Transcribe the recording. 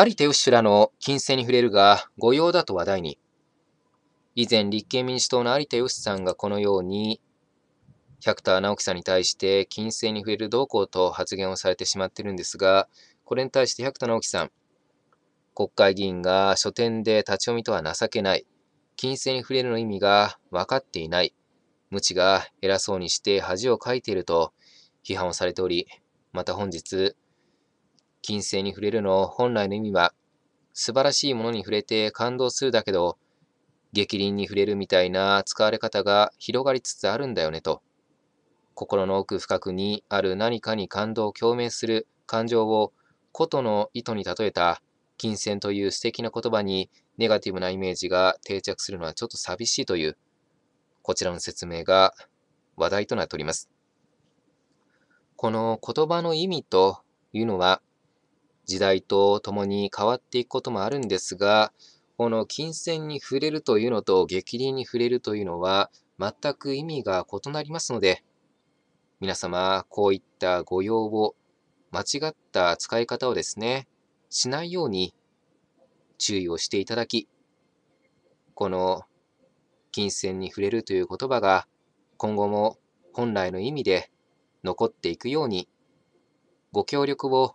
ありシュらの金銭に触れるが、御用だと話題に。以前、立憲民主党の有田義さんがこのように、百田直樹さんに対して金銭に触れる動向と発言をされてしまっているんですが、これに対して百田直樹さん、国会議員が書店で立ち読みとは情けない。金銭に触れるの意味が分かっていない。無知が偉そうにして恥をかいていると批判をされており、また本日、金星に触れるの本来の意味は、素晴らしいものに触れて感動するだけど、逆鱗に触れるみたいな使われ方が広がりつつあるんだよねと、心の奥深くにある何かに感動を共鳴する感情をとの意図に例えた金銭という素敵な言葉にネガティブなイメージが定着するのはちょっと寂しいという、こちらの説明が話題となっております。この言葉の意味というのは、時代とともに変わっていくこともあるんですが、この金銭に触れるというのと逆鱗に触れるというのは全く意味が異なりますので、皆様、こういったご用を、間違った使い方をですね、しないように注意をしていただき、この金銭に触れるという言葉が今後も本来の意味で残っていくようにご協力を